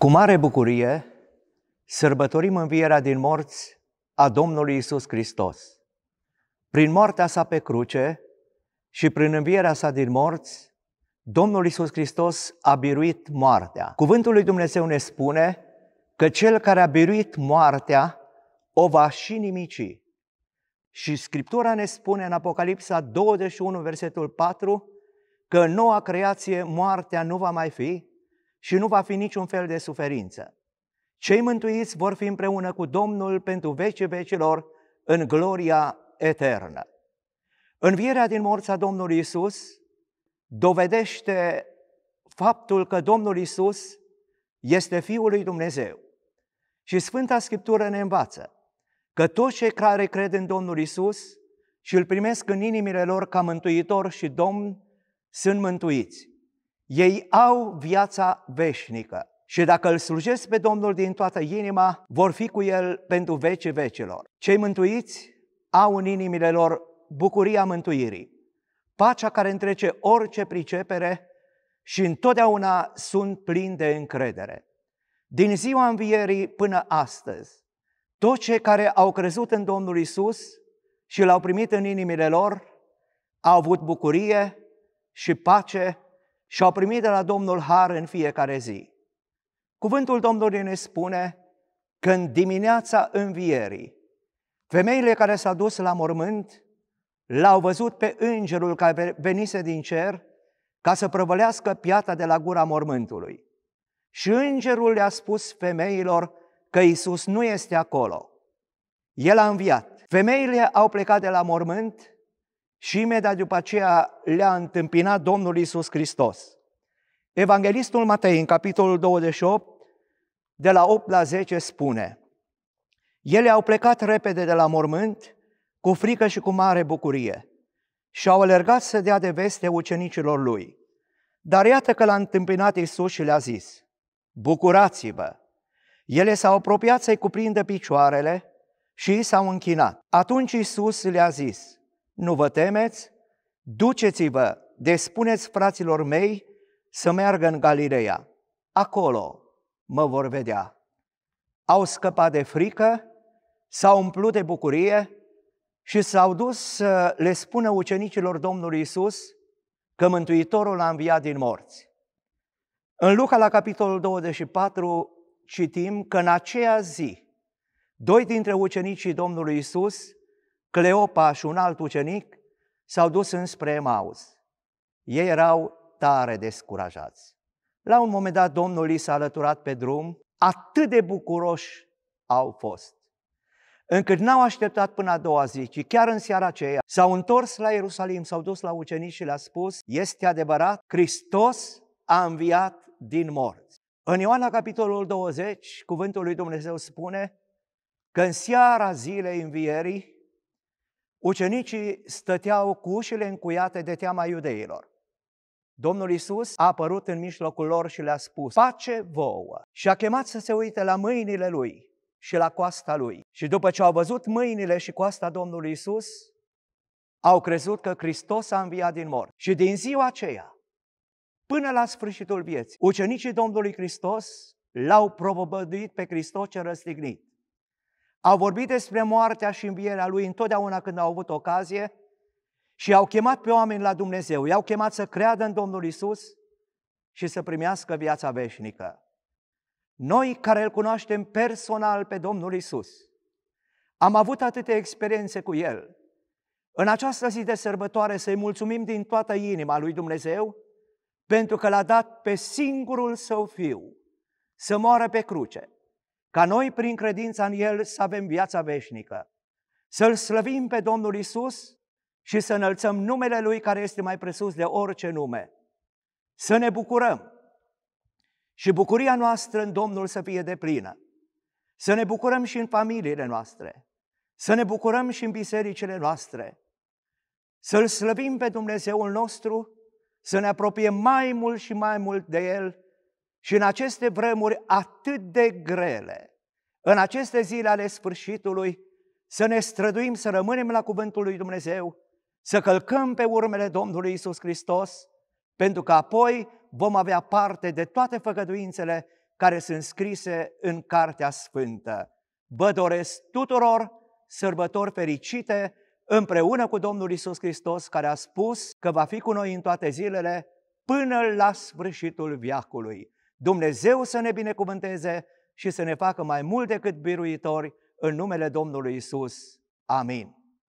Cu mare bucurie sărbătorim învierea din morți a Domnului Isus Hristos. Prin moartea sa pe cruce și prin învierea sa din morți, Domnul Isus Hristos a biruit moartea. Cuvântul lui Dumnezeu ne spune că cel care a biruit moartea o va și nimici. Și Scriptura ne spune în Apocalipsa 21, versetul 4, că noua creație moartea nu va mai fi, și nu va fi niciun fel de suferință. Cei mântuiți vor fi împreună cu Domnul pentru vecii vecilor în gloria eternă. Învierea din morța Domnului Isus dovedește faptul că Domnul Isus este Fiul lui Dumnezeu. Și Sfânta Scriptură ne învață că toți cei care cred în Domnul Isus și îl primesc în inimile lor ca mântuitor și domn, sunt mântuiți. Ei au viața veșnică. Și dacă îl slujesc pe Domnul din toată inima, vor fi cu el pentru vece vecilor. Cei mântuiți au în inimile lor bucuria mântuirii, pacea care întrece orice pricepere și întotdeauna sunt plini de încredere. Din ziua învierii până astăzi, toți cei care au crezut în Domnul Isus și l-au primit în inimile lor, au avut bucurie și pace și au primit de la Domnul har în fiecare zi. Cuvântul Domnului ne spune că în dimineața învierii, femeile care s-au dus la mormânt l-au văzut pe îngerul care venise din cer ca să prăvălească piata de la gura mormântului. Și îngerul le-a spus femeilor că Isus nu este acolo. El a înviat. Femeile au plecat de la mormânt și imediat după aceea le-a întâmpinat Domnul Isus Hristos. Evanghelistul Matei, în capitolul 28, de la 8 la 10, spune Ele au plecat repede de la mormânt, cu frică și cu mare bucurie, și au alergat să dea de veste ucenicilor lui. Dar iată că l-a întâmpinat Isus și le-a zis, Bucurați-vă! Ele s-au apropiat să-i cuprindă picioarele și i s-au închinat. Atunci Isus le-a zis, nu vă temeți, duceți-vă, despuneți fraților mei să meargă în Galileea. Acolo mă vor vedea. Au scăpat de frică, s-au umplut de bucurie și s-au dus să le spună ucenicilor Domnului Isus că Mântuitorul a înviat din morți. În Luca la capitolul 24 citim că în aceea zi, doi dintre ucenicii Domnului Isus Cleopa și un alt ucenic s-au dus înspre Emaus. Ei erau tare descurajați. La un moment dat, Domnul li s-a alăturat pe drum, atât de bucuroși au fost, încât n-au așteptat până a doua zi, ci chiar în seara aceea s-au întors la Ierusalim, s-au dus la ucenici și le-a spus, este adevărat, Hristos a înviat din morți. În Ioana capitolul 20, cuvântul lui Dumnezeu spune că în seara zilei învierii, Ucenicii stăteau cu ușile încuiate de teama iudeilor. Domnul Isus a apărut în mijlocul lor și le-a spus, pace vouă! Și a chemat să se uite la mâinile lui și la coasta lui. Și după ce au văzut mâinile și coasta Domnului Isus, au crezut că Hristos a înviat din mort. Și din ziua aceea, până la sfârșitul vieții, ucenicii Domnului Hristos l-au propovăduit pe Hristos ce răstignit. Au vorbit despre moartea și învierea lui întotdeauna când au avut ocazie și au chemat pe oameni la Dumnezeu, i-au chemat să creadă în Domnul Isus și să primească viața veșnică. Noi care îl cunoaștem personal pe Domnul Isus, am avut atâtea experiențe cu El. În această zi de sărbătoare să-i mulțumim din toată inima lui Dumnezeu pentru că l-a dat pe singurul său fiu să moară pe cruce, ca noi prin credința în El să avem viața veșnică. Să-L slăvim pe Domnul Isus și să înălțăm numele Lui care este mai presus de orice nume. Să ne bucurăm și bucuria noastră în Domnul să fie deplină. Să ne bucurăm și în familiile noastre, să ne bucurăm și în bisericile noastre, să-L slăvim pe Dumnezeul nostru, să ne apropiem mai mult și mai mult de El, și în aceste vremuri atât de grele, în aceste zile ale sfârșitului, să ne străduim să rămânem la cuvântul lui Dumnezeu, să călcăm pe urmele Domnului Isus Hristos, pentru că apoi vom avea parte de toate făgăduințele care sunt scrise în Cartea Sfântă. Vă doresc tuturor sărbători fericite împreună cu Domnul Isus Hristos, care a spus că va fi cu noi în toate zilele până la sfârșitul viacului. Dumnezeu să ne binecuvânteze și să ne facă mai mult decât biruitori în numele Domnului Isus. Amin.